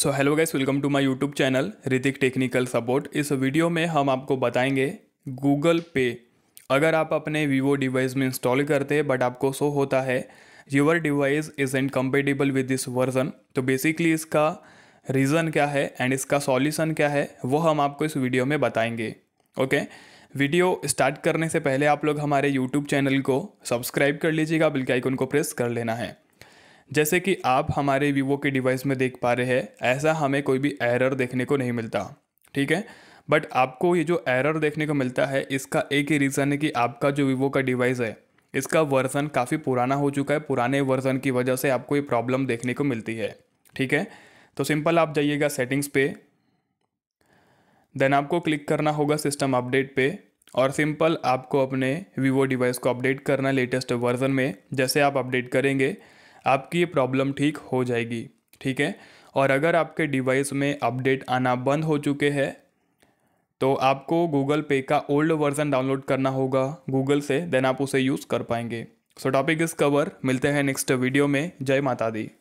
So hello guys welcome to my YouTube channel Hrithik technical support इस video में हम आपको बताएंगे गूगल पे अगर आप अपने वीवो डिवाइस में इंस्टॉल करते हैं बट आपको शो होता है your device is and compatible with this version तो बेसिकली इसका रीज़न क्या है एंड इसका सॉल्यूशन क्या है वो हम आपको इस वीडियो में बताएंगे ओके okay? वीडियो स्टार्ट करने से पहले आप लोग हमारे यूट्यूब चैनल को सब्सक्राइब कर लीजिएगा बिल्कुल आइकन को प्रेस कर लेना है जैसे कि आप हमारे वीवो के डिवाइस में देख पा रहे हैं ऐसा हमें कोई भी एरर देखने को नहीं मिलता ठीक है बट आपको ये जो एरर देखने को मिलता है इसका एक ही रीज़न है कि आपका जो वीवो का डिवाइस है इसका वर्ज़न काफ़ी पुराना हो चुका है पुराने वर्ज़न की वजह से आपको ये प्रॉब्लम देखने को मिलती है ठीक है तो सिंपल आप जाइएगा सेटिंग्स पे देन आपको क्लिक करना होगा सिस्टम अपडेट पे और सिंपल आपको अपने वीवो डिवाइस को अपडेट करना लेटेस्ट वर्ज़न में जैसे आप अपडेट करेंगे आपकी ये प्रॉब्लम ठीक हो जाएगी ठीक है और अगर आपके डिवाइस में अपडेट आना बंद हो चुके हैं तो आपको गूगल पे का ओल्ड वर्जन डाउनलोड करना होगा गूगल से देन आप उसे यूज़ कर पाएंगे सो टॉपिक इज़ कवर मिलते हैं नेक्स्ट वीडियो में जय माता दी